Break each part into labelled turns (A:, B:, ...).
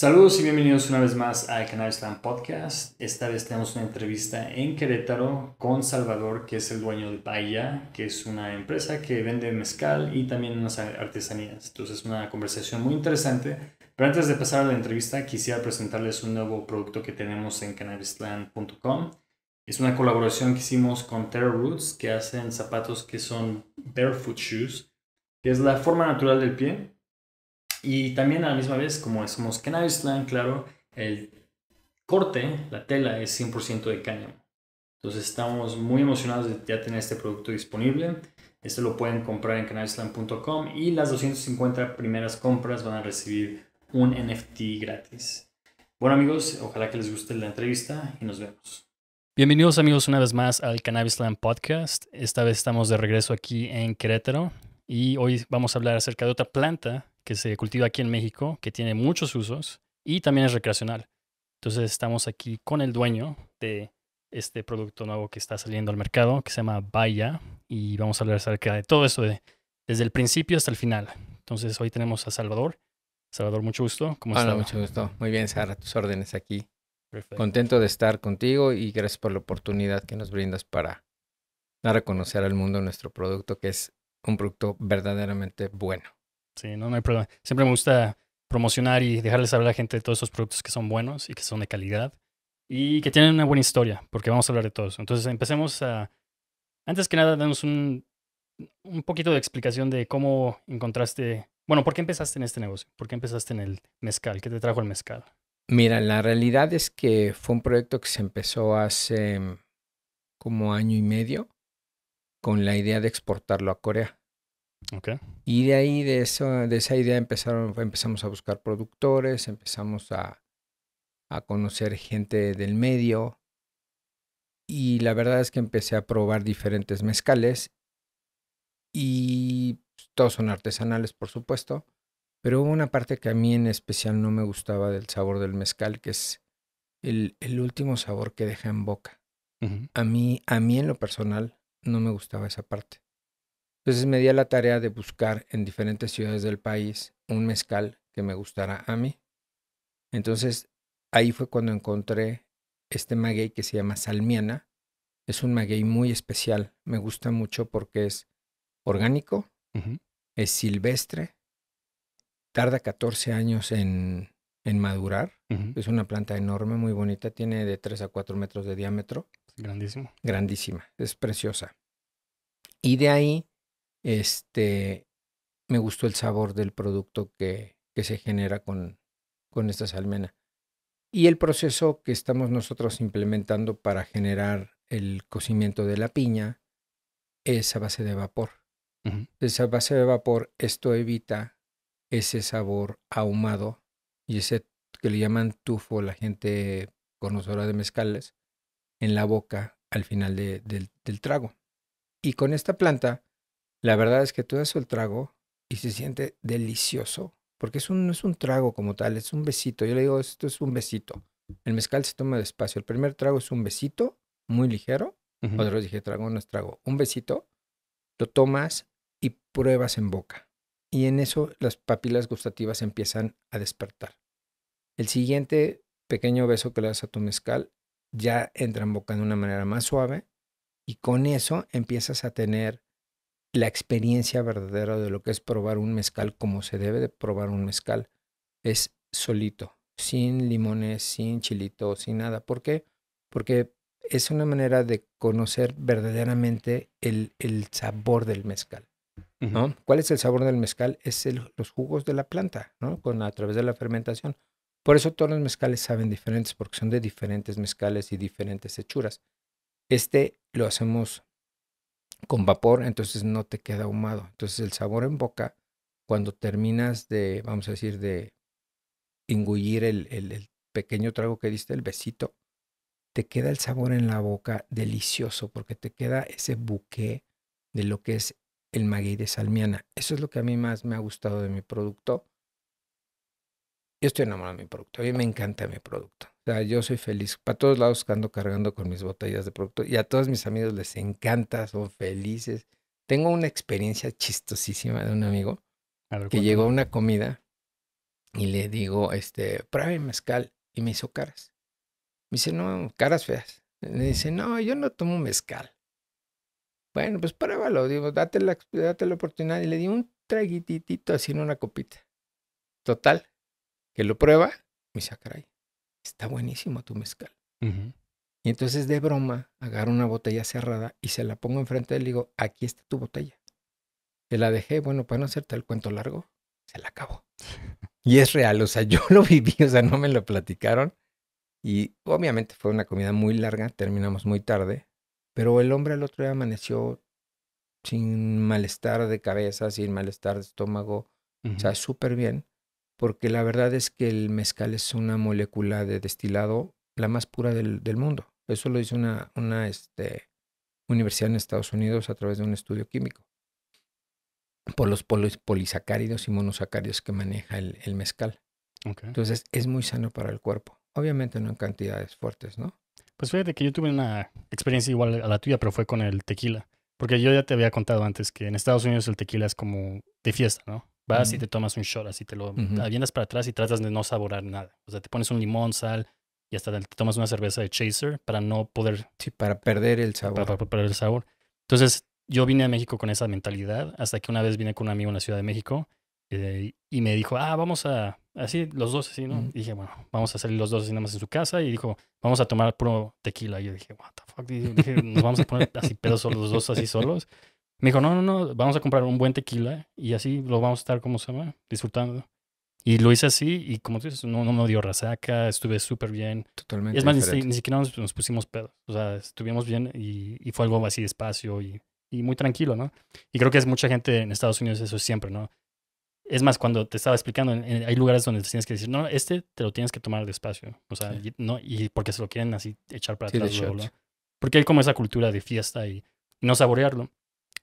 A: Saludos y bienvenidos una vez más al Canal Podcast. Esta vez tenemos una entrevista en Querétaro con Salvador, que es el dueño de Bahía, que es una empresa que vende mezcal y también unas artesanías. Entonces, es una conversación muy interesante. Pero antes de pasar a la entrevista, quisiera presentarles un nuevo producto que tenemos en cannabisland.com. Es una colaboración que hicimos con Terra Roots, que hacen zapatos que son barefoot shoes, que es la forma natural del pie y también a la misma vez, como somos Cannabisland, claro, el corte, la tela es 100% de cáñamo. Entonces estamos muy emocionados de ya tener este producto disponible. Este lo pueden comprar en cannabisland.com y las 250 primeras compras van a recibir un NFT gratis. Bueno amigos, ojalá que les guste la entrevista y nos vemos. Bienvenidos amigos una vez más al Cannabisland Podcast. Esta vez estamos de regreso aquí en Querétaro y hoy vamos a hablar acerca de otra planta que se cultiva aquí en México, que tiene muchos usos y también es recreacional. Entonces estamos aquí con el dueño de este producto nuevo que está saliendo al mercado, que se llama Baya, y vamos a hablar acerca de todo eso desde el principio hasta el final. Entonces hoy tenemos a Salvador. Salvador, mucho gusto. ¿Cómo Hola, mucho gusto.
B: Muy bien, Sara, tus órdenes aquí. Perfecto. Contento de estar contigo y gracias por la oportunidad que nos brindas para
A: dar a conocer al
B: mundo nuestro producto, que es un producto verdaderamente bueno.
A: Sí, no, hay problema. Siempre me gusta promocionar y dejarles saber a la gente de todos esos productos que son buenos y que son de calidad y que tienen una buena historia, porque vamos a hablar de todos. Entonces empecemos a, antes que nada, danos un, un poquito de explicación de cómo encontraste, bueno, ¿por qué empezaste en este negocio? ¿Por qué empezaste en el mezcal? ¿Qué te trajo el mezcal?
B: Mira, la realidad es que fue un proyecto que se empezó hace mm, como año y medio con la idea de exportarlo a Corea. Y de ahí, de, eso, de esa idea, empezaron, empezamos a buscar productores, empezamos a, conocer gente del medio. Y la verdad es que empecé a probar diferentes mezcales. Y pues, todos son artesanales, por supuesto. Pero hubo una parte que a mí en especial no me gustaba del sabor del mezcal, que es el, último sabor que deja en boca. a, mí, a mí en lo personal no me gustaba esa parte. Entonces me di a la tarea de buscar en diferentes ciudades del país un mezcal que me gustara a mí. Entonces ahí fue cuando encontré este maguey que se llama Salmiana. Es un maguey muy especial. Me gusta mucho porque es orgánico, es silvestre, tarda 14 años en, en madurar. Es una planta enorme, muy bonita, tiene de 3 a 4 metros de diámetro. Grandísimo. Grandísima, es preciosa. Y de ahí este, me gustó el sabor del producto que, se genera con, con esta salmena. Y el proceso que estamos nosotros implementando para generar el cocimiento de la piña es a base de vapor. Esa base de vapor, esto evita ese sabor ahumado y ese que le llaman tufo, la gente conocedora de mezcales, en la boca al final del trago. Y con esta planta la verdad es que tú das el trago y se siente delicioso, porque es un, no es un trago como tal, es un besito. Yo le digo, esto es un besito. El mezcal se toma despacio. El primer trago es un besito, muy ligero. Uh -huh. dije, trago no es trago. Un besito, lo tomas y pruebas en boca. Y en eso las papilas gustativas empiezan a despertar. El siguiente pequeño beso que le das a tu mezcal ya entra en boca de una manera más suave y con eso empiezas a tener la experiencia verdadera de lo que es probar un mezcal como se debe de probar un mezcal. Es solito, sin limones, sin chilito, sin nada. ¿Por qué? Porque es una manera de conocer verdaderamente el, el sabor del mezcal. ¿no? ¿Cuál es el sabor del mezcal? Es los jugos de la planta, ¿no? Con, a través de la fermentación. Por eso todos los mezcales saben diferentes, porque son de diferentes mezcales y diferentes hechuras. Este lo hacemos con vapor, entonces no te queda ahumado. Entonces el sabor en boca, cuando terminas de, vamos a decir, de engullir el, pequeño trago que diste, el besito, te queda el sabor en la boca delicioso porque te queda ese buque de lo que es el maguey de salmiana. Eso es lo que a mí más me ha gustado de mi producto yo estoy enamorado de mi producto, a mí me encanta mi producto. O sea, yo soy feliz. Para todos lados ando cargando con mis botellas de producto y a todos mis amigos les encanta, son felices. Tengo una experiencia chistosísima de un amigo que llegó a una comida y le digo, este, pruebe mezcal y me hizo caras. Me dice, no, caras feas. Le dice, no, yo no tomo mezcal. Bueno, pues pruébalo, digo, date la, date la oportunidad y le di un traguititito así en una copita. Total, que lo prueba, me dice, ah, caray, está buenísimo tu mezcal.
C: Y
B: entonces de broma agarro una botella cerrada y se la pongo enfrente de él y digo, aquí está tu botella. Se la dejé, bueno, para no hacerte el cuento largo, se la acabó. y es real, o sea, yo lo viví, o sea, no me lo platicaron. Y obviamente fue una comida muy larga, terminamos muy tarde, pero el hombre al otro día amaneció sin malestar de cabeza, sin malestar de estómago, o sea, súper bien porque la verdad es que el mezcal es una molécula de destilado la más pura del, mundo. Eso lo hizo una, una este, universidad en Estados Unidos a través de un estudio químico por los polisacáridos y monosacáridos que maneja el, mezcal. Entonces es muy sano para el cuerpo. Obviamente no en cantidades fuertes, ¿no?
A: Pues fíjate que yo tuve una experiencia igual a la tuya, pero fue con el tequila. Porque yo ya te había contado antes que en Estados Unidos el tequila es como de fiesta, ¿no? Vas y te tomas un shot, así te lo uh para atrás y tratas de no saborar nada. O sea, te pones un limón, sal y hasta te tomas una cerveza de chaser para no poder... Sí, para perder el sabor. Para, perder el sabor. Entonces, yo vine a México con esa mentalidad hasta que una vez vine con un amigo en la Ciudad de México eh, y me dijo, ah, vamos a... Así, los dos, así, ¿no? dije, bueno, vamos a salir los dos así nada más en su casa. Y dijo, vamos a tomar puro tequila. Y yo dije, what the fuck? dije, nos vamos a poner así pedos los dos así solos. Me dijo, no, no, no, vamos a comprar un buen tequila y así lo vamos a estar, como se llama, disfrutando. Y lo hice así y como tú dices, no, no me dio resaca, estuve súper bien. Totalmente. es más, ni, siquiera nos, pusimos pedos. O sea, estuvimos bien y, y fue algo así despacio y, y, muy tranquilo, ¿no? Y creo que es mucha gente en Estados Unidos eso siempre, ¿no? Es más, cuando te estaba explicando, hay lugares donde tienes que decir, no, este te lo tienes que tomar despacio. O sea, no, y porque se lo quieren así echar para atrás. Luego, Porque hay como esa cultura de fiesta y no saborearlo.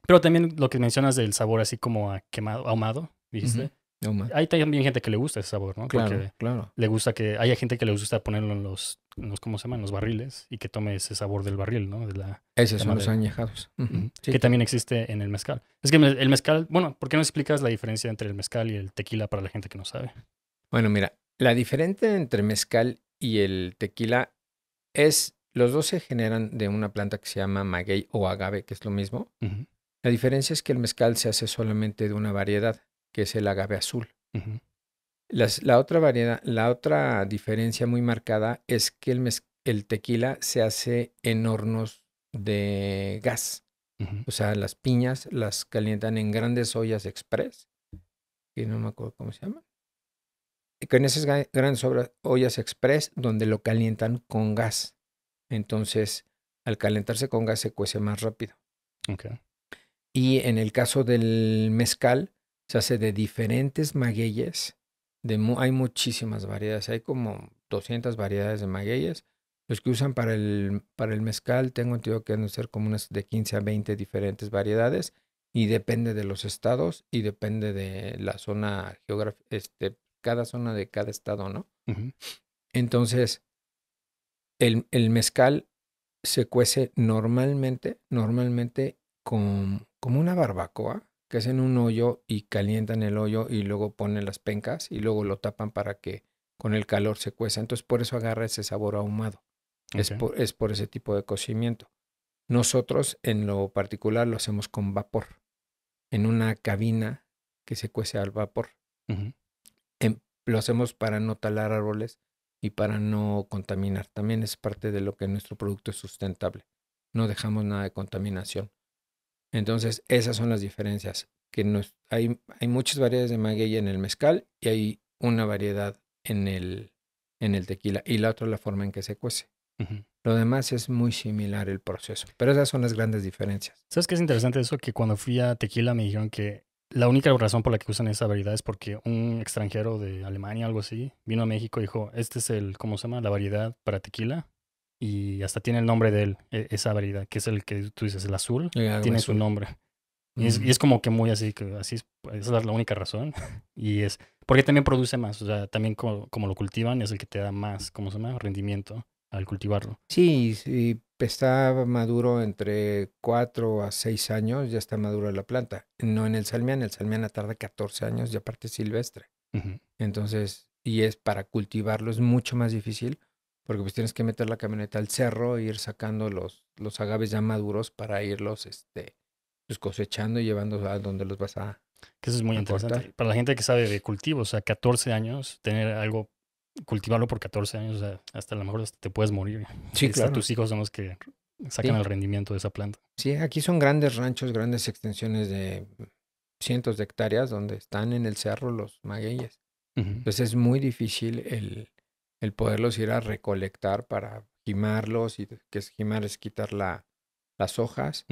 A: Pero también lo que mencionas del sabor así como a quemado, ahumado, dijiste. Ahumado. Hay también gente que le gusta ese sabor, ¿no? Claro, claro. Le gusta que haya gente que le gusta ponerlo en los, en los, ¿cómo se llaman? Los barriles y que tome ese sabor del barril, ¿no? De la, Esos son los añejados. Que también existe en el mezcal. Es que el mezcal, bueno, ¿por qué no explicas la diferencia entre el mezcal y el tequila para la gente que no sabe?
B: Bueno, mira, la diferencia entre mezcal y el tequila es, los dos se generan de una planta que se llama maguey o agave, que es lo mismo. La diferencia es que el mezcal se hace solamente de una variedad, que es el agave azul. la, otra variedad, la otra diferencia muy marcada es que el, tequila se hace en hornos de gas. O sea, las piñas las calientan en grandes ollas express, que no me acuerdo cómo se llaman. Y esas grandes ollas express donde lo calientan con gas. Entonces, al calentarse con gas se cuece más rápido. Y en el caso del mezcal, se hace de diferentes magueyes. hay muchísimas variedades, hay como 200 variedades de magueyes. Los que usan para el, para el mezcal, tengo entendido que han ser como unas de 15 a 20 diferentes variedades y depende de los estados y depende de la zona geográfica, este, cada zona de cada estado, ¿no? Entonces, el, el mezcal se cuece normalmente, normalmente como una barbacoa, que hacen un hoyo y calientan el hoyo y luego ponen las pencas y luego lo tapan para que con el calor se cueza. Entonces por eso agarra ese sabor ahumado. Es, por, ese tipo de cocimiento. Nosotros en lo particular lo hacemos con vapor, en una cabina que se cuece al vapor. Em, lo hacemos para no talar árboles y para no contaminar. También es parte de lo que nuestro producto es sustentable. No dejamos nada de contaminación. Entonces, esas son las diferencias. Que nos, hay, hay muchas variedades de maguey en el mezcal y hay una variedad en el, en el tequila y la otra la forma en que
A: se cuece. Lo demás es muy similar el proceso, pero esas son las grandes diferencias. ¿Sabes qué es interesante eso? Que cuando fui a tequila me dijeron que la única razón por la que usan esa variedad es porque un extranjero de Alemania, algo así, vino a México y dijo, este es el, ¿cómo se llama? La variedad para tequila y hasta tiene el nombre de él, e, esa variedad, que es el que tú dices, el azul, tiene su nombre. Y, mm. es, como que muy así, que así esa es la única razón. y es, porque también produce más, o sea, también como, lo cultivan es el que te da más, ¿cómo se llama? Rendimiento al cultivarlo.
B: Sí, y está maduro entre 4 a 6 años, ya está madura la planta. No en el salmián, el salmián tarda 14 años y aparte silvestre. Entonces, y es para cultivarlo es mucho más difícil porque pues tienes que meter la camioneta al cerro e ir sacando los, los agaves ya maduros para irlos este,
A: pues, cosechando y llevando a donde los vas a... Que eso es muy interesante. Para la gente que sabe de cultivo, o sea, 14 años, tener algo, cultivarlo por 14 años, hasta a lo mejor te puedes morir. Sí, claro. Tus hijos son los que sacan el rendimiento de esa planta.
B: Sí, aquí son grandes ranchos, grandes extensiones de cientos de hectáreas donde están en el cerro los magueyes. Entonces es muy difícil el, el poderlos ir a recolectar para gimarlos, y que es gimar es quitar la, las hojas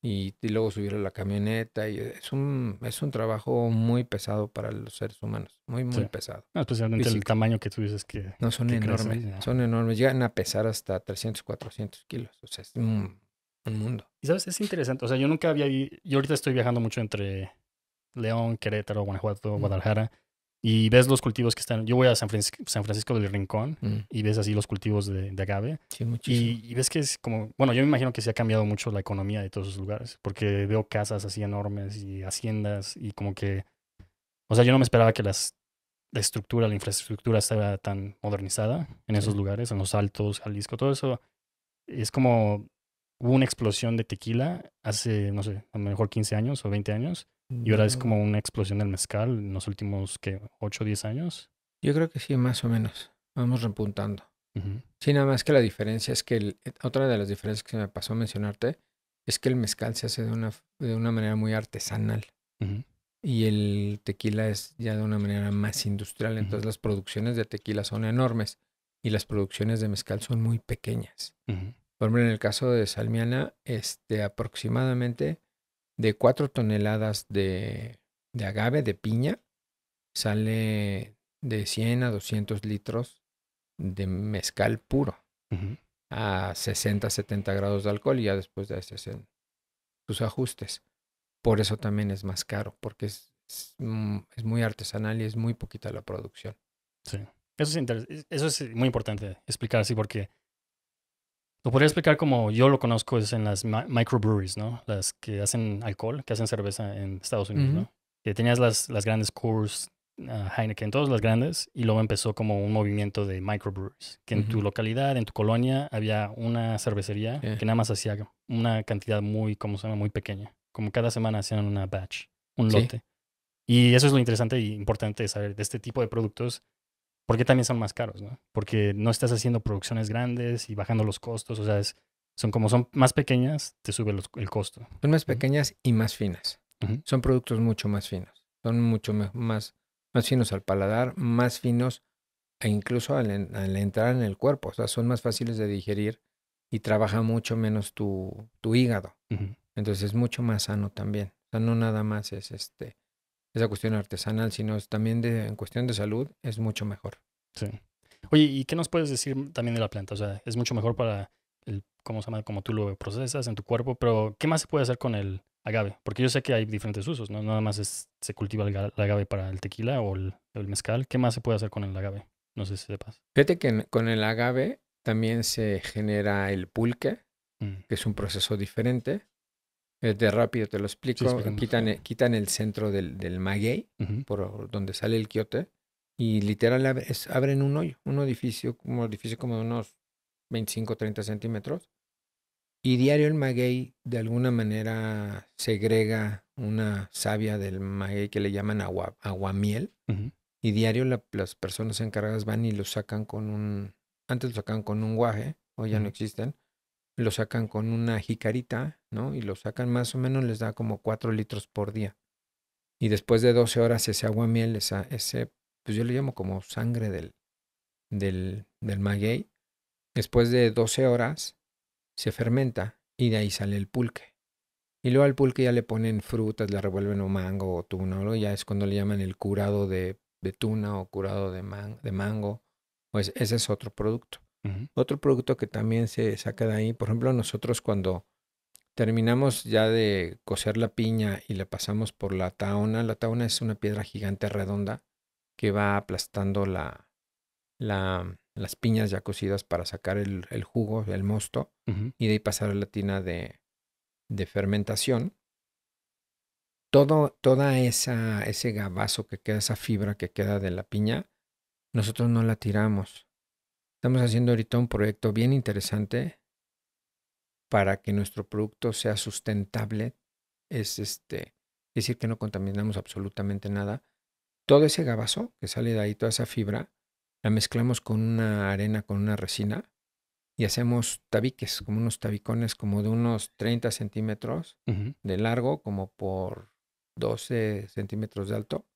B: y, luego subir a la camioneta. Y e, es un, es un trabajo muy pesado para los seres humanos, muy, muy pesado. especialmente el tamaño que tú dices que... No, son enormes, son enormes, llegan a pesar hasta 300, 400 kilos, o sea, es un, mundo.
A: Y sabes, es interesante, o sea, yo nunca había, yo ahorita estoy viajando mucho entre León, Querétaro, Guanajuato, Guadalajara y ves los cultivos que están. Yo voy a San, Francisco, del Rincón mm. y ves así los cultivos de, agave. Sí, y, y, ves que es como, bueno, yo me imagino que se ha cambiado mucho la economía de todos esos lugares, porque veo casas así enormes y haciendas y como que, o sea, yo no me esperaba que las, la estructura, la infraestructura estaba tan modernizada en esos lugares, en los Altos, Jalisco, todo eso. Es como hubo una explosión de tequila hace, no sé, a lo mejor 15 años o 20 años y ahora es mm. como una explosión del mezcal en los últimos, ¿qué? ¿8 o 10 años? Yo creo que sí, más o menos. Vamos repuntando. Sí,
B: nada más que la diferencia es que eh, otra de las diferencias que me pasó a mencionarte es que el mezcal se hace de una, de una manera muy artesanal y el tequila es ya de una manera más industrial. Entonces las producciones de tequila son enormes y las producciones de mezcal son muy pequeñas. Por ejemplo, en el caso de Salmiana, este, aproximadamente de 4 toneladas de, agave, de piña, sale de 100 a 200 litros de mezcal puro a 60, 70 grados de alcohol y ya después de ese hacen sus ajustes. Por eso también es más caro, porque mm, es, muy artesanal
A: y es muy poquita la producción. Sí. Eso es, eso es muy importante explicar así, porque lo podría explicar como yo lo conozco es en las microbreweries, ¿no? Las que hacen alcohol, que hacen cerveza en Estados Unidos, ¿no? Que tenías las, las grandes Coors, ah, Heineken, todas las grandes, y luego empezó como un movimiento de microbreweries, que en tu localidad, en tu colonia, había una cervecería que nada más hacía una cantidad muy, como se llama, muy pequeña. Como cada semana hacían una batch, un lote. Y eso es lo interesante y importante de saber de este tipo de productos porque también son más caros, ¿no? Porque no estás haciendo producciones grandes y bajando los costos, o sea, son como son más pequeñas, te sube el costo. Son más pequeñas y más finas. Son productos mucho más finos, son mucho más,
B: más finos al paladar, más finos e incluso al, entrar en el cuerpo, o sea, son más fáciles de digerir y trabaja mucho menos tu, hígado. Entonces es mucho más sano también. O sea, no nada más es este esa cuestión artesanal, sino también de, en cuestión de salud es mucho mejor. Sí.
A: Oye, ¿y qué nos puedes decir también de la planta? O sea, es mucho mejor para el, ¿cómo se llama? Como tú lo procesas en tu cuerpo, pero ¿qué más se puede hacer con el agave? Porque yo sé que hay diferentes usos, ¿no? Nada más se cultiva el, agave para el tequila o el, mezcal. ¿Qué más se puede hacer con el agave? No sé si sepas.
B: Fíjate que con el agave también se genera el pulque, mm. que es un proceso diferente. Eh, de rápido te lo explico. quitan, e, quitan, el centro del, maguey, por donde sale el quiote, y literal abren un hoyo, un edificio, edificio como de unos 25, 30 centímetros. Y diario el maguey de alguna manera segrega una savia del maguey que le llaman aguamiel. Y diario las personas encargadas van y lo sacan con un... Antes lo sacan con un guaje, hoy ya no existen lo sacan con una jicarita, ¿no? Y lo sacan más o menos, les da como 4 litros por día. Y después de 12 horas ese agua miel, ese, pues yo le llamo como sangre del, del, del maguey, después de 12 horas se fermenta y de ahí sale el pulque. Y luego al pulque ya le ponen frutas, le revuelven o mango o tuna, o ya es cuando le llaman el curado de, de tuna o curado de, de mango, pues ese es otro producto. Otro producto que también se saca de ahí, por ejemplo, nosotros cuando terminamos ya de cocer la piña y la pasamos por la taona, la taona es una piedra gigante redonda que va aplastando la, las piñas ya cocidas para sacar el, jugo, el mosto, y de ahí pasar a la tina de, de fermentación. Todo toda esa, ese gabazo que queda, esa fibra que queda de la piña, nosotros no la tiramos, Estamos haciendo ahorita un proyecto bien interesante para que nuestro producto sea sustentable. Es este, decir que no contaminamos absolutamente nada. Todo ese gabazo que sale de ahí, toda esa fibra, la mezclamos con una arena, con una resina y hacemos tabiques, como unos tabicones como de unos 30 centímetros de largo, como por 12 centímetros de alto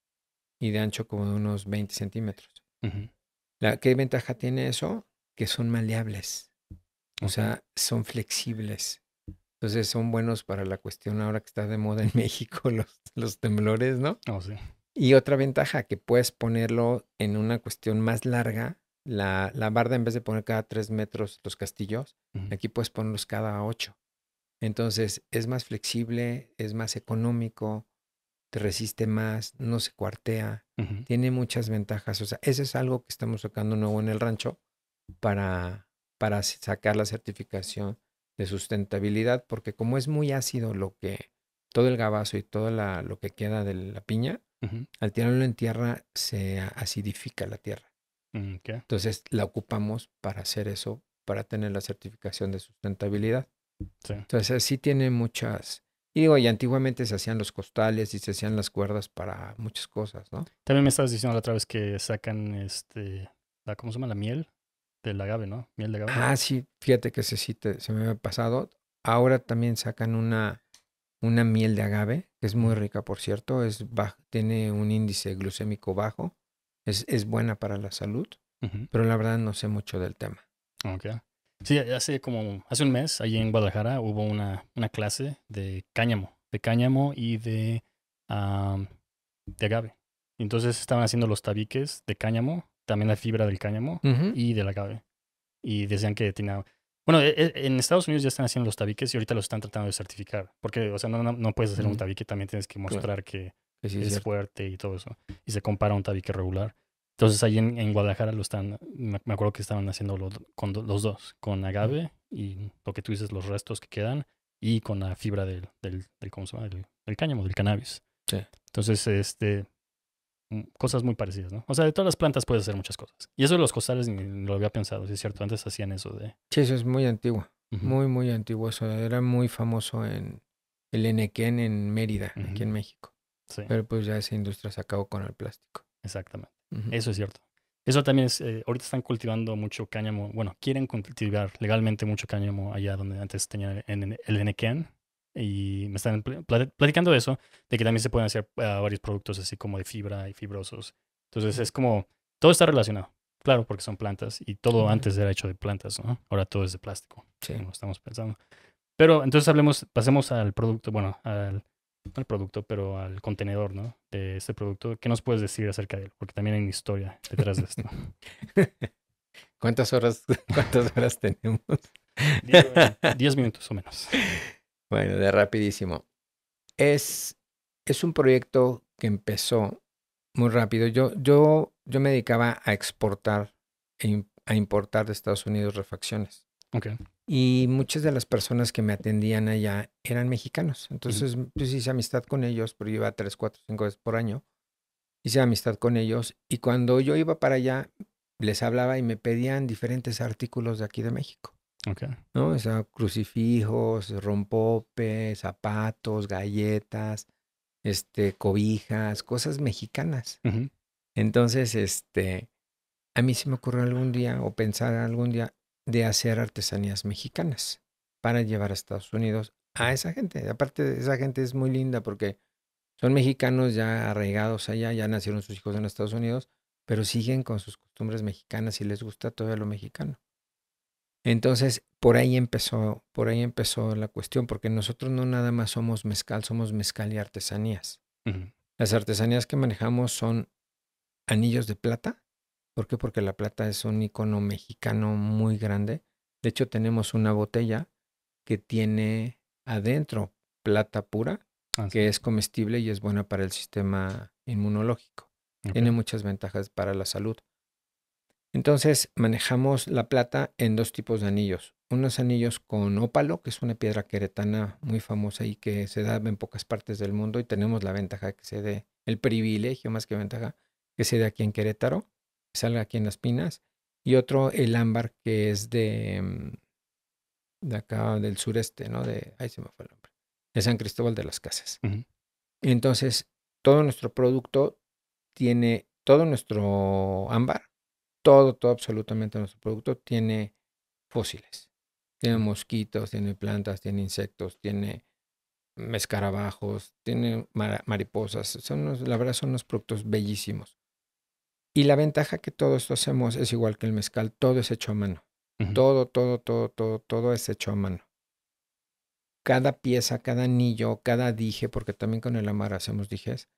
B: y de ancho como de unos 20 centímetros. La, ¿Qué ventaja tiene eso? Que son maleables, o sea, son flexibles. Entonces son buenos para la cuestión ahora que está de moda en México, los, los temblores, ¿no? Oh, sí. Y otra ventaja, que puedes ponerlo en una cuestión más larga. La, barda, en vez de poner cada tres metros los castillos, aquí puedes ponerlos cada ocho. Entonces es más flexible, es más económico, resiste más, no se cuartea, tiene muchas ventajas. O sea, eso es algo que estamos sacando nuevo en el rancho para, para sacar la certificación de sustentabilidad, porque como es muy ácido lo que, todo el gabazo y todo lo que queda de la piña, al tirarlo en tierra se acidifica la tierra. Mm, Entonces la ocupamos para hacer eso, para tener la certificación de sustentabilidad. Entonces sí tiene muchas, y digo, y antiguamente se hacían los costales y se hacían las cuerdas para muchas cosas, ¿no?
A: También me estabas diciendo la otra vez que sacan este, la, ¿cómo se llama? La miel del agave, ¿no? Miel de agave. Ah,
B: sí, fíjate que se, sí se me había pasado. Ahora también sacan una, una miel de agave, que es muy rica, por cierto, es tiene un índice glucémico bajo,
A: es, es buena para la salud, pero la verdad no sé mucho del tema. Okay. Sí, hace como, hace un mes, allí en Guadalajara, hubo una, una clase de cáñamo, de cáñamo y de, de agave. Entonces estaban haciendo los tabiques de cáñamo, también la fibra del cáñamo y del agave. Y decían que tenía... Bueno, e, e, en Estados Unidos ya están haciendo los tabiques y ahorita los están tratando de certificar. Porque, o sea, no, puedes hacer un tabique, también tienes que mostrar que, es, es fuerte y todo eso. Y se compara a un tabique regular. Entonces ahí en, Guadalajara lo están, me, acuerdo que estaban haciendo con los dos, con agave y lo que tú dices, los restos que quedan y con la fibra del, del, del Del, cáñamo, del cannabis. Sí. Entonces, este, mm, cosas muy parecidas, ¿no? O sea, de todas las plantas puedes hacer muchas cosas. Y eso de los costales ni lo había pensado, es cierto, antes hacían eso de...
B: Sí, eso es muy antiguo, muy, muy antiguo eso. Era muy famoso en el
A: Enequén en Mérida, aquí en México. Sí. Pero pues ya esa industria se acabó con el plástico. Exactamente. Eso es cierto. Eso también es, eh, ahorita están cultivando mucho cáñamo, bueno, quieren cultivar legalmente mucho cáñamo allá donde antes tenía el NKN. Y me están platicando eso, de que también se pueden hacer eh, varios productos así como de fibra y fibrosos. Entonces es como, todo está relacionado. Claro, porque son plantas y todo antes era hecho de plantas, ¿no? Ahora todo es de plástico, como estamos pensando. Pero entonces hablemos, pasemos al producto, bueno, al, al producto, pero al contenedor, ¿no? De este producto. ¿Qué nos puedes decir acerca de él? Porque también hay una historia detrás de esto. ¿Cuántas horas, horas tenemos? Diez, minutos o menos.
B: Bueno, de rapidísimo. Es, es un proyecto que empezó muy rápido. Yo, yo, yo me dedicaba a exportar e a importar de Estados Unidos refacciones. Okay y muchas de las personas que me atendían allá eran mexicanos. Entonces, pues hice amistad con ellos, pero iba tres, cuatro, cinco veces por año. Hice amistad con ellos y cuando yo iba para allá, les hablaba y me pedían diferentes artículos de aquí de México. Okay. ¿No? O sea, crucifijos, rompope, zapatos, galletas, este, cobijas, cosas mexicanas. Entonces, este, a mí se me ocurrió algún día o pensar algún día, de hacer artesanías mexicanas para llevar a Estados Unidos a esa gente. Aparte, esa gente es muy linda porque son mexicanos ya arraigados allá, ya nacieron sus hijos en Estados Unidos, pero siguen con sus costumbres mexicanas y les gusta todo lo mexicano. Entonces, por ahí empezó, por ahí empezó la cuestión, porque nosotros no nada más somos mezcal, somos mezcal y artesanías. Las artesanías que manejamos son anillos de plata, ¿Por qué? Porque la plata es un icono mexicano muy grande. De hecho, tenemos una botella que tiene adentro plata pura, que es comestible y es buena para el sistema inmunológico. Tiene muchas ventajas para la salud. Entonces, manejamos la plata en dos tipos de anillos. Unos anillos con ópalo, que es una piedra queretana muy famosa y que se da en pocas partes del mundo y tenemos la ventaja que se dé, el privilegio más que ventaja, que se dé aquí en Querétaro salga aquí en las pinas, y otro el ámbar que es de, mm, de acá del sureste, ¿no? De, ahí se me fue el nombre, de San Cristóbal de las Casas. Entonces, todo nuestro producto tiene, todo nuestro ámbar, todo, todo absolutamente nuestro producto tiene fósiles. Tiene mosquitos, tiene plantas, tiene insectos, tiene escarabajos, tiene mariposas. Son la verdad son unos productos bellísimos. Y la ventaja que todo esto hacemos es igual que el mezcal, todo es hecho a mano. Todo, todo, todo, todo, todo es hecho a mano. Cada pieza, cada anillo, cada dije, porque también con el amar hacemos dijes,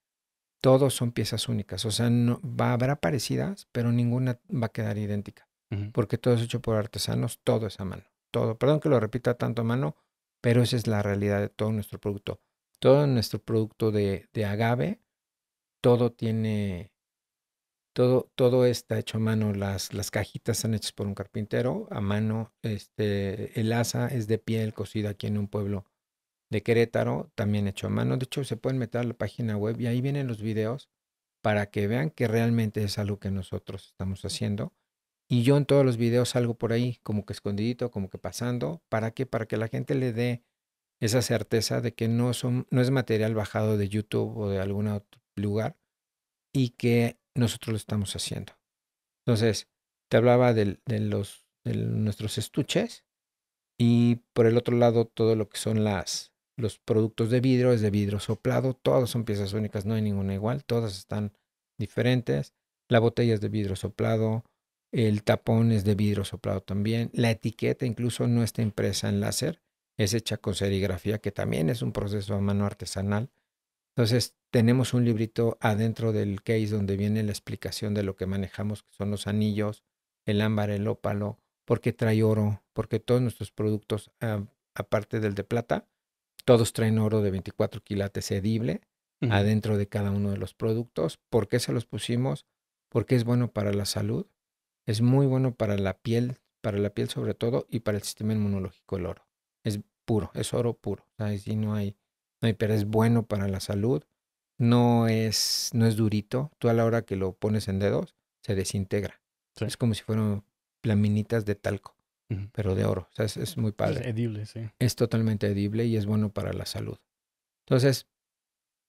B: todos son piezas únicas. O sea, no, va, haber parecidas, pero ninguna va a quedar idéntica. Porque todo es hecho por artesanos, todo es a mano. Todo. Perdón que lo repita tanto a mano, pero esa es la realidad de todo nuestro producto. Todo nuestro producto de, de agave, todo tiene todo, todo está hecho a mano, las, las cajitas están hechas por un carpintero a mano, este, el asa es de piel cocida aquí en un pueblo de Querétaro, también hecho a mano. De hecho, se pueden meter a la página web y ahí vienen los videos para que vean que realmente es algo que nosotros estamos mm. haciendo. Y yo en todos los videos salgo por ahí, como que escondidito, como que pasando. ¿Para qué? Para que la gente le dé esa certeza de que no, son, no es material bajado de YouTube o de algún otro lugar y que nosotros lo estamos haciendo. Entonces, te hablaba de, los, nuestros estuches y por el otro lado todo lo que son las, los productos de vidrio es de vidrio soplado, todas son piezas únicas, no hay ninguna igual, todas están diferentes. La botella es de vidrio soplado, el tapón es de vidrio soplado también, la etiqueta incluso no está impresa en láser, es hecha con serigrafía, que también es un proceso a mano artesanal entonces, tenemos un librito adentro del case donde viene la explicación de lo que manejamos, que son los anillos, el ámbar, el ópalo, porque trae oro, porque todos nuestros productos, ah, aparte del de plata, todos traen oro de 24 quilates edible adentro de cada uno de los productos. ¿Por qué se los pusimos? Porque es bueno para la salud, es muy bueno para la piel, para la piel sobre todo, y para el sistema inmunológico el oro. Es puro, es oro puro. ¿sabes? no hay pero es bueno para la salud, no es, no es durito, tú a la hora que lo pones en dedos se desintegra. Es como si fueran plaminitas de talco, pero de oro, es, muy padre. Es edible, sí. Es totalmente edible y es bueno para la salud. Entonces,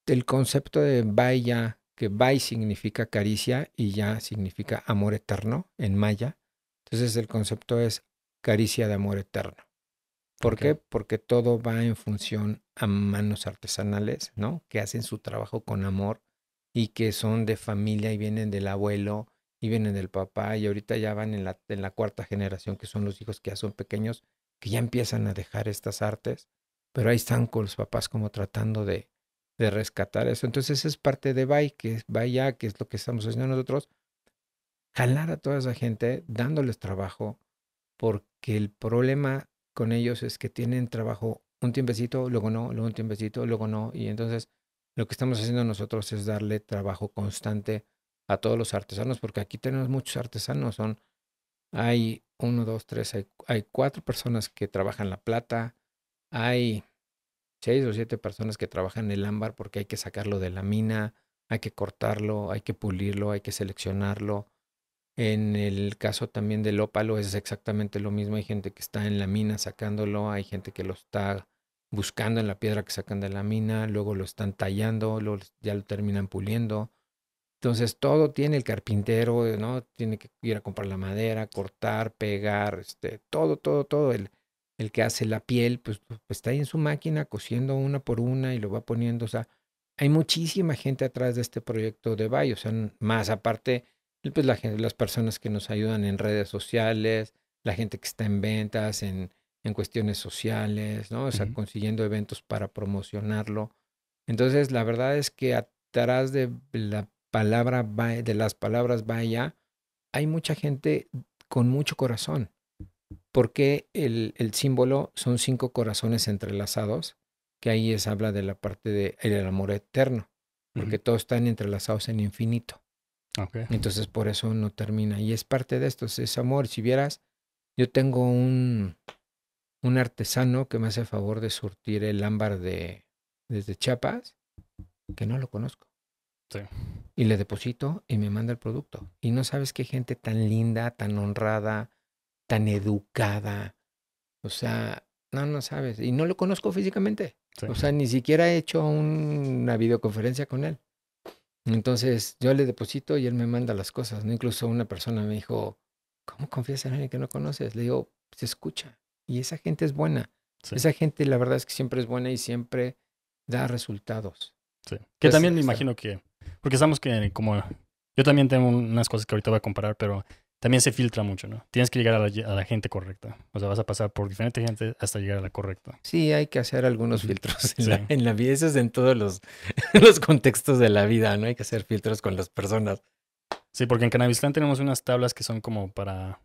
B: el concepto de ya, que Bai significa caricia y ya significa amor eterno en maya. Entonces el concepto es caricia de amor eterno. ¿Por qué? Porque todo va en función a manos artesanales, ¿no? Que hacen su trabajo con amor y que son de familia y vienen del abuelo y vienen del papá y ahorita ya van en la, en la cuarta generación, que son los hijos que ya son pequeños, que ya empiezan a dejar estas artes, pero ahí están con los papás como tratando de, rescatar eso. Entonces es parte de y que Vaya, que es lo que estamos haciendo nosotros, jalar a toda esa gente, dándoles trabajo, porque el problema con ellos es que tienen trabajo un tiempecito, luego no, luego un tiempecito, luego no. Y entonces lo que estamos haciendo nosotros es darle trabajo constante a todos los artesanos, porque aquí tenemos muchos artesanos. Son, hay uno, dos, tres, hay, hay cuatro personas que trabajan la plata, hay seis o siete personas que trabajan el ámbar porque hay que sacarlo de la mina, hay que cortarlo, hay que pulirlo, hay que seleccionarlo, en el caso también del ópalo es exactamente lo mismo. Hay gente que está en la mina sacándolo, hay gente que lo está buscando en la piedra que sacan de la mina, luego lo están tallando, ya lo terminan puliendo. Entonces todo tiene el carpintero, eh, ¿no? Tiene que ir a comprar la madera, cortar, pegar, este, todo, todo, todo. El, que hace la piel, pues, pues, pues, está ahí en su máquina cosiendo una por una y lo va poniendo. O sea, hay muchísima gente atrás de este proyecto de Valle, o más aparte pues, las personas que nos ayudan en redes sociales, la gente que está en ventas, en, cuestiones sociales, ¿no? O sea, consiguiendo eventos para promocionarlo. Entonces, la verdad es que atrás de la palabra, de las palabras vaya, hay mucha gente con mucho corazón. Porque el, el símbolo son cinco corazones entrelazados, que ahí es habla de la parte del amor eterno, porque todos están entrelazados en infinito. Entonces por eso no termina. Y es parte de esto, es amor. Si vieras, yo tengo un, un artesano que me hace favor de surtir el ámbar de, desde Chiapas, que no lo conozco. Y le deposito y me manda el producto. Y no sabes qué gente tan linda, tan honrada, tan educada. O sea, no, no sabes. Y no lo conozco físicamente. O sea, ni siquiera he hecho una videoconferencia con él. Entonces yo le deposito y él me manda las cosas. ¿no? Incluso una persona me dijo, ¿cómo confías en alguien que no conoces? Le digo, se escucha. Y esa gente es buena. Esa gente la verdad es que siempre es buena y siempre da resultados. Sí. Que también me imagino que,
A: porque estamos que como, yo también tengo unas cosas que ahorita voy a comparar, pero también se filtra mucho, ¿no? Tienes que llegar a la, gente correcta. O sea, vas a pasar por diferente gente hasta llegar a la correcta.
B: Sí, hay que hacer algunos filtros en, la, vida. Eso es
A: en todos los, contextos de la vida, ¿no? Hay que hacer filtros con las personas. Sí, porque en Cannabisland tenemos unas tablas que son como para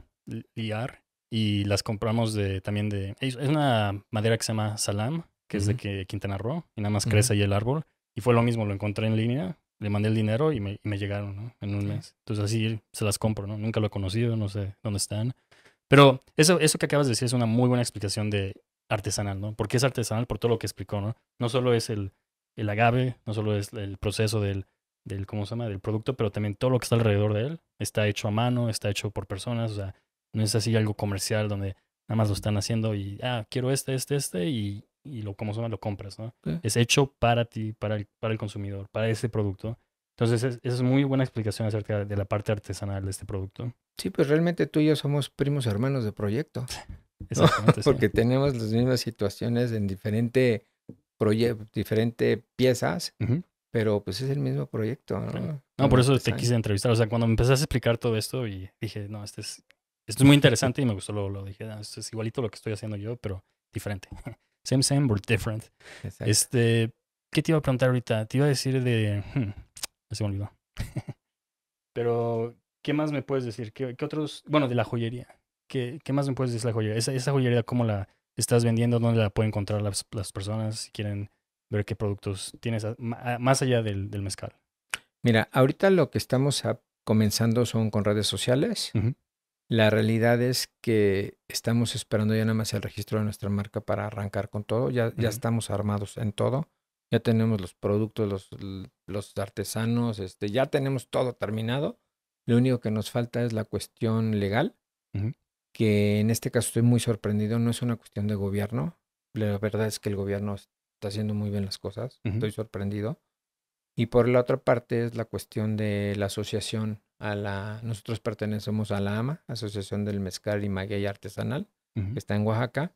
A: liar y las compramos de también de... Es una madera que se llama salam, que es de que Quintana Roo y nada más crece ahí el árbol. Y fue lo mismo, lo encontré en línea le mandé el dinero y me, llegaron ¿no? en un mes. Entonces así se las compro, ¿no? Nunca lo he conocido, no sé dónde están. Pero eso, eso que acabas de decir es una muy buena explicación de artesanal, ¿no? Porque es artesanal por todo lo que explicó, ¿no? No solo es el, el agave, no solo es el proceso del, del, ¿cómo se llama? Del producto, pero también todo lo que está alrededor de él está hecho a mano, está hecho por personas, o sea, no es así algo comercial donde nada más lo están haciendo y, ah, quiero este, este, este y, y lo, como son lo compras, ¿no? Es hecho para ti, para el, para el consumidor, para ese producto. Entonces, esa es muy buena explicación acerca de la parte artesanal de este producto.
B: Sí, pues realmente tú y yo somos primos hermanos de proyecto. Exactamente. Porque tenemos las mismas situaciones en diferente diferente piezas, pero pues es el mismo proyecto, ¿no? por eso te quise entrevistar. O sea, cuando me empezaste a
A: explicar todo esto y dije, no, este es, esto es muy interesante y me gustó lo, dije, es igualito lo que estoy haciendo yo, pero diferente. Same, same, but different. Este, ¿qué te iba a preguntar ahorita? Te iba a decir de... Hmm, se me Pero, ¿qué más me puedes decir? ¿Qué, otros? Bueno, de la joyería. ¿Qué, más me puedes decir de la joyería? ¿Esa, joyería cómo la estás vendiendo? ¿Dónde la pueden encontrar las, personas si quieren ver qué productos tienes más allá del, mezcal?
B: Mira, ahorita lo que estamos comenzando son con redes sociales. La realidad es que estamos esperando ya nada más el registro de nuestra marca para arrancar con todo. Ya, ya estamos armados en todo. Ya tenemos los productos, los, artesanos, este, ya tenemos todo terminado. Lo único que nos falta es la cuestión legal, que en este caso estoy muy sorprendido. No es una cuestión de gobierno. La verdad es que el gobierno está haciendo muy bien las cosas. Estoy sorprendido. Y por la otra parte es la cuestión de la asociación a la, nosotros pertenecemos a la AMA, Asociación del Mezcal y Maguey Artesanal, que está en Oaxaca,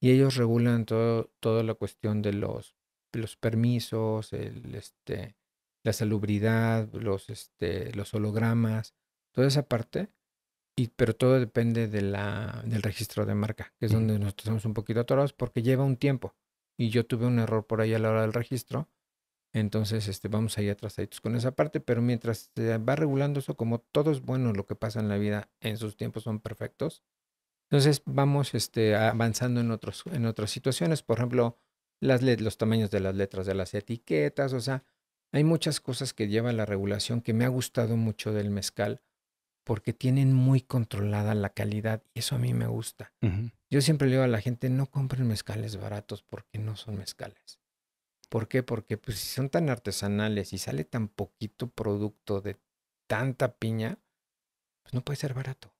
B: y ellos regulan todo, toda la cuestión de los, los permisos, el, este, la salubridad, los, este, los hologramas, toda esa parte. Y, pero todo depende de la, del registro de marca, que es donde nosotros estamos un poquito atorados porque lleva un tiempo. Y yo tuve un error por ahí a la hora del registro entonces, este, vamos ahí atrasaditos con esa parte, pero mientras se va regulando eso, como todo es bueno lo que pasa en la vida, en sus tiempos son perfectos. Entonces, vamos este, avanzando en, otros, en otras situaciones. Por ejemplo, las los tamaños de las letras de las etiquetas. O sea, hay muchas cosas que lleva la regulación que me ha gustado mucho del mezcal porque tienen muy controlada la calidad y eso a mí me gusta. Yo siempre le digo a la gente, no compren mezcales baratos porque no son mezcales. ¿Por qué? Porque pues, si son tan artesanales y sale tan poquito producto de tanta piña,
A: pues no puede ser barato.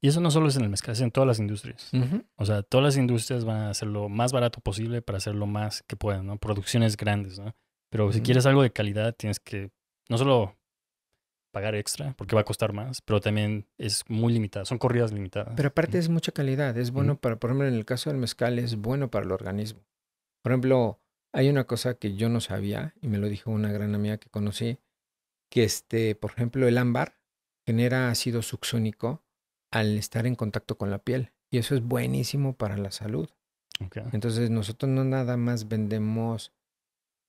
A: Y eso no solo es en el mezcal, es en todas las industrias. O sea, todas las industrias van a hacer lo más barato posible para hacer lo más que puedan, ¿no? Producciones grandes, ¿no? Pero si quieres algo de calidad, tienes que no solo pagar extra, porque va a costar más, pero también es muy limitada, son corridas limitadas.
B: Pero aparte es mucha calidad, es bueno para, por ejemplo, en el caso del mezcal es bueno para el organismo. Por ejemplo, hay una cosa que yo no sabía y me lo dijo una gran amiga que conocí, que este, por ejemplo, el ámbar genera ácido suxónico al estar en contacto con la piel y eso es buenísimo para la salud. Entonces nosotros no nada más vendemos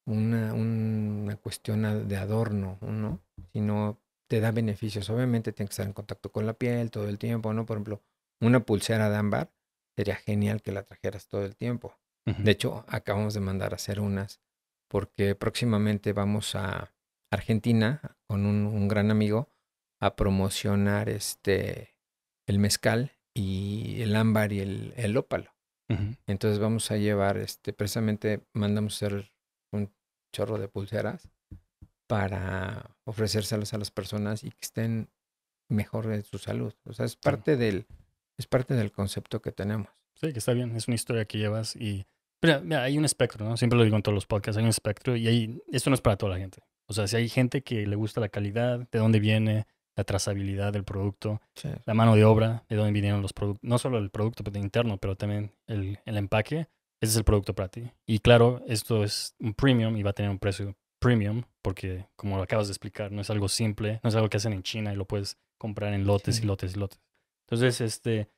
B: una, una cuestión de adorno, ¿no? Sino te da beneficios. Obviamente tiene que estar en contacto con la piel todo el tiempo, ¿no? Por ejemplo, una pulsera de ámbar sería genial que la trajeras todo el tiempo. De hecho, acabamos de mandar a hacer unas porque próximamente vamos a Argentina con un, gran amigo a promocionar este el mezcal y el ámbar y el, ópalo. Entonces vamos a llevar, este, precisamente mandamos hacer un chorro de pulseras para ofrecérselas a las personas y que estén mejor en su salud. O sea, es parte del, es parte del concepto que tenemos. Sí,
A: que está bien, es una historia que llevas y mira, hay un espectro, ¿no? Siempre lo digo en todos los podcasts, hay un espectro y hay, esto no es para toda la gente. O sea, si hay gente que le gusta la calidad, de dónde viene, la trazabilidad del producto, la mano de obra, de dónde vinieron los productos, no solo el producto interno, pero también el, el, empaque, ese es el producto para ti. Y claro, esto es un premium y va a tener un precio premium, porque como lo acabas de explicar, no es algo simple, no es algo que hacen en China y lo puedes comprar en lotes y lotes y lotes. Entonces, este,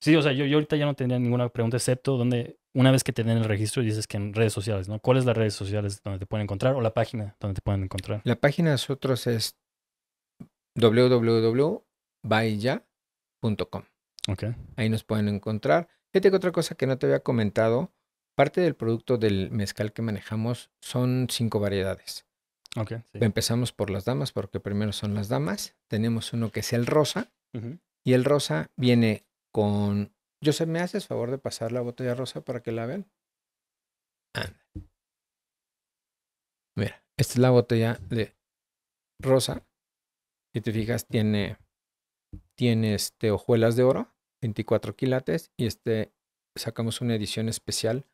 A: sí, o sea, yo, yo ahorita ya no tendría ninguna pregunta excepto dónde una vez que te den el registro, dices que en redes sociales, ¿no? ¿Cuáles las redes sociales donde te pueden encontrar o la página donde te pueden encontrar?
B: La página de nosotros es www.baya.com Ahí nos pueden encontrar. Fíjate que otra cosa que no te había comentado, parte del producto del mezcal que manejamos son cinco variedades. Empezamos por las damas, porque primero son las damas. Tenemos uno que es el rosa. Y el rosa viene con yo sé, ¿me haces favor de pasar la botella rosa para que la vean? Mira, esta es la botella de rosa. Si te fijas, tiene, tiene este, hojuelas de oro, 24 quilates, y este sacamos una edición especial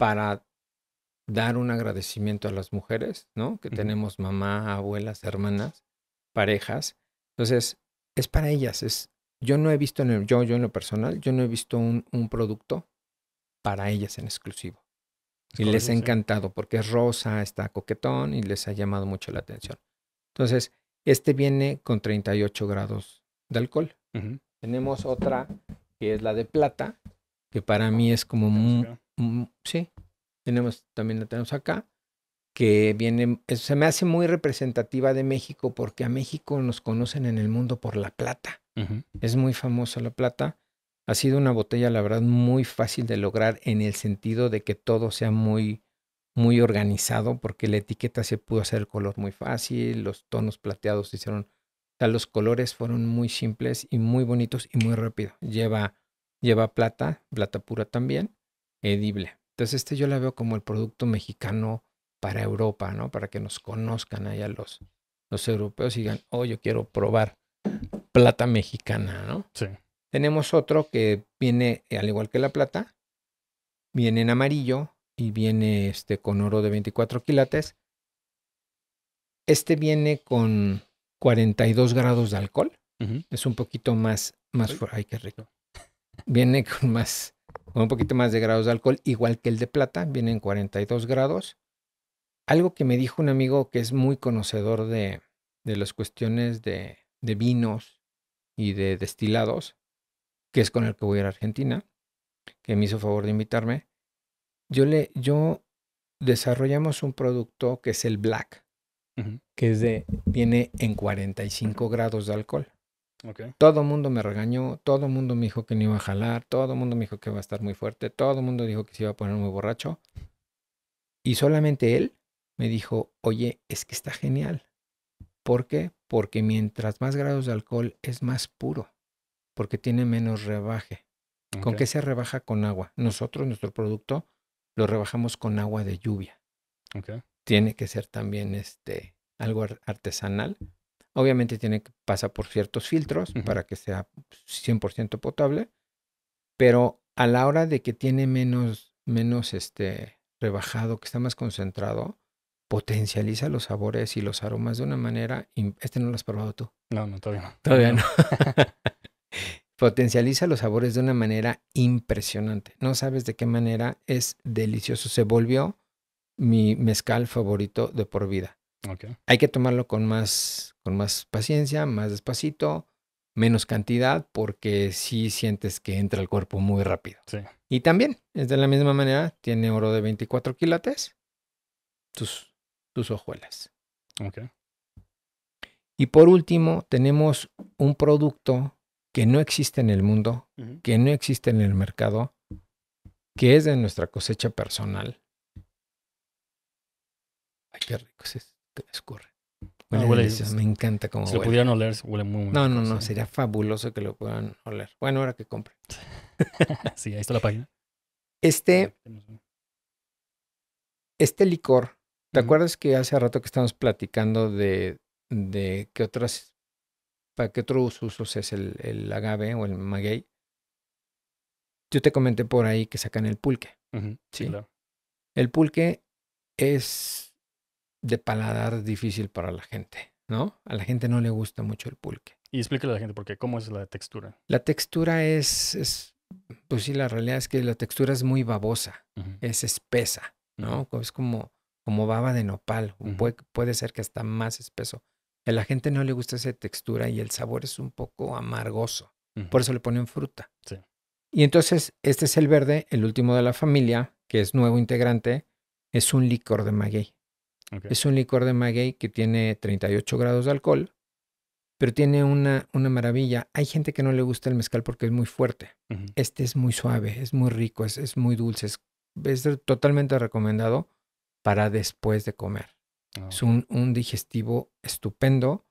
B: para dar un agradecimiento a las mujeres, ¿no? Que tenemos mamá, abuelas, hermanas, parejas. Entonces, es para ellas, es yo no he visto en el, yo, yo en lo personal, yo no he visto un, producto para ellas en exclusivo. y les ha encantado porque es rosa, está coquetón y les ha llamado mucho la atención. Entonces, este viene con 38 grados de alcohol. Tenemos otra que es la de plata, que para mí es como sí. Tenemos también la tenemos acá que viene se me hace muy representativa de México porque a México nos conocen en el mundo por la plata. Es muy famosa la plata. Ha sido una botella, la verdad, muy fácil de lograr en el sentido de que todo sea muy, muy organizado, porque la etiqueta se pudo hacer el color muy fácil, los tonos plateados se hicieron, o los colores fueron muy simples y muy bonitos y muy rápido. Lleva, lleva plata, plata pura también, edible. Entonces, este yo la veo como el producto mexicano para Europa, ¿no? Para que nos conozcan allá los, los europeos y digan, oh, yo quiero probar plata mexicana, ¿no? Sí. Tenemos otro que viene, eh, al igual que la plata, viene en amarillo y viene este con oro de 24 quilates. Este viene con 42 grados de alcohol. Es un poquito más, más Ay, qué rico. Viene con más, con un poquito más de grados de alcohol, igual que el de plata, viene en 42 grados. Algo que me dijo un amigo que es muy conocedor de, de las cuestiones de, de vinos y de destilados, que es con el que voy a ir Argentina, que me hizo favor de invitarme, yo le, yo desarrollamos un producto que es el black, que es de, viene en 45 grados de alcohol. Todo el mundo me regañó, todo el mundo me dijo que no iba a jalar, todo el mundo me dijo que iba a estar muy fuerte, todo el mundo dijo que se iba a poner muy borracho. Y solamente él me dijo, oye, es que está genial. ¿Por qué? porque mientras más grados de alcohol es más puro, porque tiene menos rebaje. ¿Con qué se rebaja? Con agua. Nosotros, nuestro producto, lo rebajamos con agua de lluvia. Tiene que ser también este, algo artesanal. Obviamente tiene que pasar por ciertos filtros para que sea 100% potable, pero a la hora de que tiene menos, menos este, rebajado, que está más concentrado, potencializa los sabores y los aromas de una manera... Este no lo has probado tú. No, no, todavía no. Todavía no. potencializa los sabores de una manera impresionante. No sabes de qué manera es delicioso. Se volvió mi mezcal favorito de por vida. Hay que tomarlo con más, con más paciencia, más despacito, menos cantidad, porque sí sientes que entra al cuerpo muy rápido. Sí. Y también, es de la misma manera, tiene oro de 24 quilates. Tus tus hojuelas. Okay. Y por último, tenemos un producto que no existe en el mundo, que no existe en el mercado, que es de nuestra cosecha personal. Ay, qué rico se escurre. me encanta cómo si huele. lo pudieran oler, se huele muy, muy No, no, no, sería fabuloso que lo puedan oler. Bueno, ahora que compren.
A: sí, ahí está la página.
B: Este, este licor ¿Te acuerdas que hace rato que estábamos platicando de, de qué otras, para qué otros usos es el, agave o el maguey? Yo te comenté por ahí que sacan el pulque. Sí, claro. El pulque es de paladar difícil para la gente, ¿no? A la gente no le gusta mucho
A: el pulque. Y explícale a la gente por qué, ¿cómo es la textura?
B: La textura es, pues sí, la realidad es que la textura es muy babosa, es espesa, ¿no? Es como como baba de nopal, puede, ser que hasta más espeso. A la gente no le gusta esa textura y el sabor es un poco amargoso. Por eso le ponen fruta. Y entonces, este es el verde, el último de la familia, que es nuevo integrante, es un licor de maguey. Es un licor de maguey que tiene 38 grados de alcohol, pero tiene una, una maravilla. Hay gente que no le gusta el mezcal porque es muy fuerte. Este es muy suave, es muy rico, es, muy dulce, es totalmente recomendado para después de comer. Ah, es un, digestivo estupendo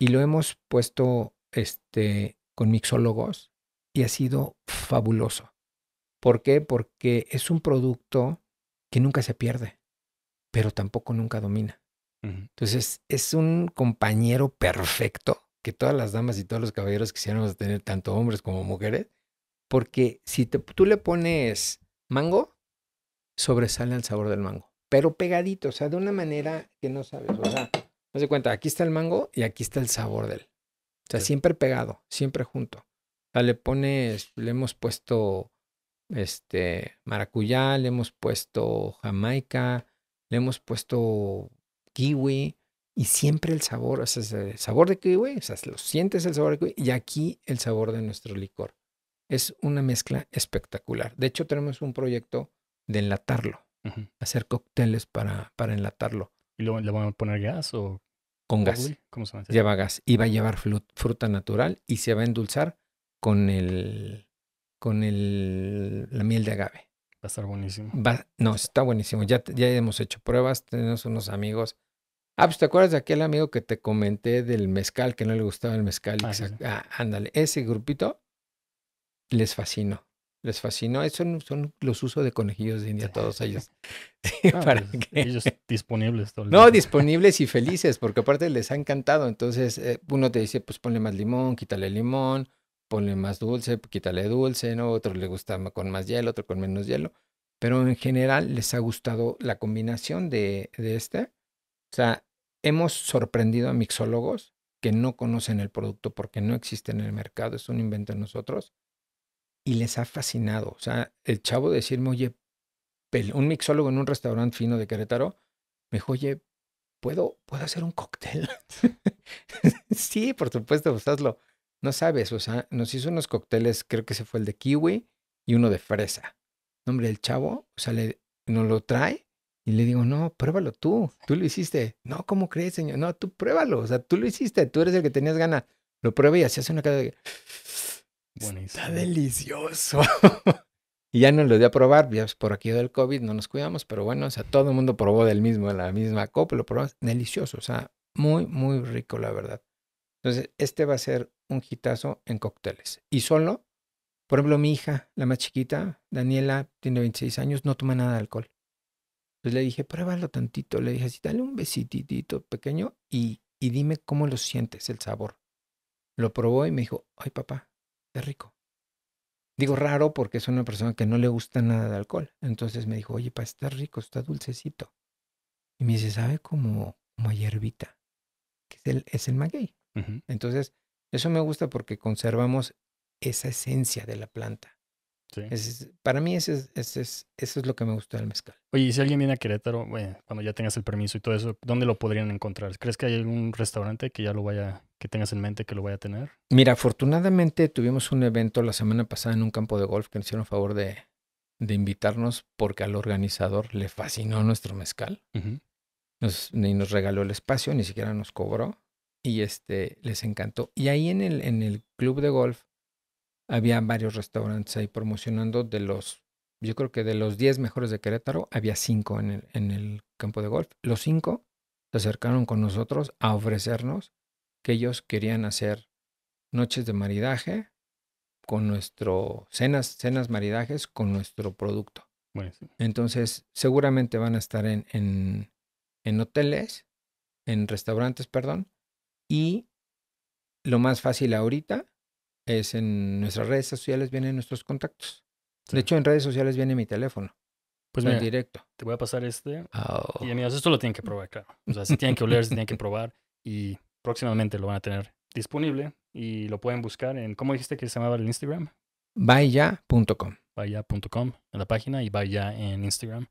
B: y lo hemos puesto este, con mixólogos y ha sido fabuloso. ¿Por qué? Porque es un producto que nunca se pierde, pero tampoco nunca domina. Entonces es un compañero perfecto que todas las damas y todos los caballeros quisiéramos tener, tanto hombres como mujeres, porque si tú le pones mango, sobresale el sabor del mango pero pegadito, o sea, de una manera que no sabes. O sea, no se cuenta, aquí está el mango y aquí está el sabor del. O sea, siempre pegado, siempre junto. O sea, le pones, le hemos puesto este maracuyá, le hemos puesto jamaica, le hemos puesto kiwi y siempre el sabor, o sea, el sabor de kiwi, o sea, lo sientes el sabor de kiwi y aquí el sabor de nuestro licor. Es una mezcla espectacular. De hecho, tenemos un proyecto de enlatarlo hacer cócteles para, para enlatarlo. ¿Y luego le van a poner gas o...? Con gas. ¿Cómo se Lleva gas. Y va a llevar fruta natural y se va a endulzar con el con el, la miel de agave. Va a estar buenísimo. no, está buenísimo. Ya, ya hemos hecho pruebas, tenemos unos amigos. Ah, pues te acuerdas de aquel amigo que te comenté del mezcal, que no le gustaba el mezcal. Ah, ah, ándale, ese grupito les fascinó. Les fascinó. Son, son los usos de conejillos de India, todos ellos. Pues, ellos
A: disponibles. no,
B: disponibles y felices, porque aparte les ha encantado. Entonces, eh, uno te dice, pues ponle más limón, quítale limón, ponle más dulce, quítale dulce, ¿no? Otro le gusta con más hielo, otro con menos hielo. Pero en general les ha gustado la combinación de, de este. O sea, hemos sorprendido a mixólogos que no conocen el producto porque no existe en el mercado, es un invento de nosotros y les ha fascinado. O sea, el chavo decirme, oye, un mixólogo en un restaurante fino de Querétaro, me dijo, oye, ¿puedo, ¿puedo hacer un cóctel? sí, por supuesto, pues hazlo. No sabes, o sea, nos hizo unos cócteles, creo que se fue el de kiwi y uno de fresa. hombre, el chavo, o sea, nos lo trae y le digo, no, pruébalo tú, tú lo hiciste. No, ¿cómo crees, señor? No, tú pruébalo, o sea, tú lo hiciste, tú eres el que tenías ganas. Lo prueba y así hace una cara de...
A: Está delicioso.
B: y ya no lo voy a probar, por aquí del COVID no nos cuidamos, pero bueno, o sea, todo el mundo probó del mismo, la misma copa, lo probamos, delicioso, o sea, muy, muy rico, la verdad. Entonces, este va a ser un hitazo en cócteles. Y solo, por ejemplo, mi hija, la más chiquita, Daniela, tiene 26 años, no toma nada de alcohol. Pues le dije, pruébalo tantito. Le dije así, dale un besitito pequeño y, y dime cómo lo sientes, el sabor. Lo probó y me dijo, ay papá, Está rico. Digo raro porque es una persona que no le gusta nada de alcohol. Entonces me dijo, oye, pa, estar rico, está dulcecito. Y me dice, sabe como, como hierbita, que es el, es maguey. Entonces, eso me gusta porque conservamos esa esencia de la planta
A: para mí ese es, eso es lo que me gustó del mezcal. Oye, si alguien viene a Querétaro, bueno, cuando ya tengas el permiso y todo eso, ¿dónde lo podrían encontrar? ¿Crees que hay algún restaurante que ya lo vaya, que tengas en mente que lo vaya a tener?
B: Mira, afortunadamente tuvimos un evento la semana pasada en un campo de golf que nos hicieron favor de, invitarnos porque al organizador le fascinó nuestro mezcal. ni nos regaló el espacio, ni siquiera nos cobró. Y este, les encantó. Y ahí en el, en el club de golf había varios restaurantes ahí promocionando de los, yo creo que de los 10 mejores de Querétaro, había 5 en el, en el campo de golf. Los 5 se acercaron con nosotros a ofrecernos que ellos querían hacer noches de maridaje con nuestro, cenas, cenas maridajes con nuestro producto. Entonces, seguramente van a estar en, en, en hoteles, en restaurantes, perdón, y lo más fácil ahorita es en nuestras redes sociales vienen nuestros contactos. De hecho, en redes sociales viene mi teléfono. Pues en
A: directo. Te voy a pasar este. Oh. Y amigos, esto lo tienen que probar, claro. O sea, si tienen que oler, si tienen que probar. Y próximamente lo van a tener disponible y lo pueden buscar en, ¿cómo dijiste que se llamaba el Instagram?
B: Vaya.com.
A: Vaya.com en la página y vaya en Instagram.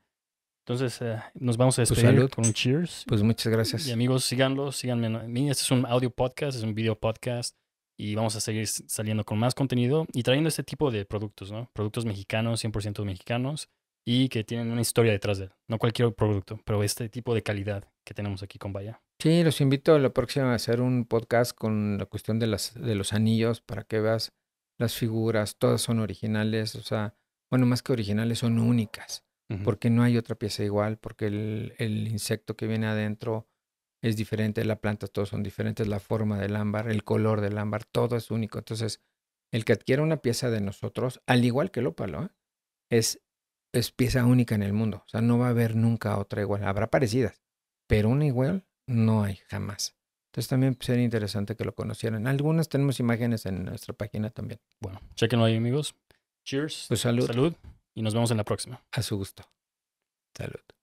A: Entonces, eh, nos vamos a pues despedir con un cheers. Pues muchas gracias. Y amigos, síganlo, síganme Este es un audio podcast, es un video podcast y vamos a seguir saliendo con más contenido y trayendo este tipo de productos, ¿no? Productos mexicanos, 100% mexicanos y que tienen una historia detrás de él. No cualquier producto, pero este tipo de calidad que tenemos aquí con Vaya.
B: Sí, los invito a la próxima a hacer un podcast con la cuestión de, las, de los anillos para que veas las figuras, todas son originales, o sea, bueno, más que originales, son únicas, porque no hay otra pieza igual, porque el, el insecto que viene adentro es diferente, la planta, todos son diferentes, la forma del ámbar, el color del ámbar, todo es único. Entonces, el que adquiera una pieza de nosotros, al igual que el ópalo, ¿eh? es, es pieza única en el mundo. O sea, no va a haber nunca otra igual. Habrá parecidas, pero una igual no hay jamás. Entonces también sería interesante que lo conocieran. Algunas tenemos imágenes en nuestra página también. Bueno, chequenlo ahí, amigos. Cheers. Pues,
C: salud. Salud. Y nos vemos en la próxima. A su gusto. Salud.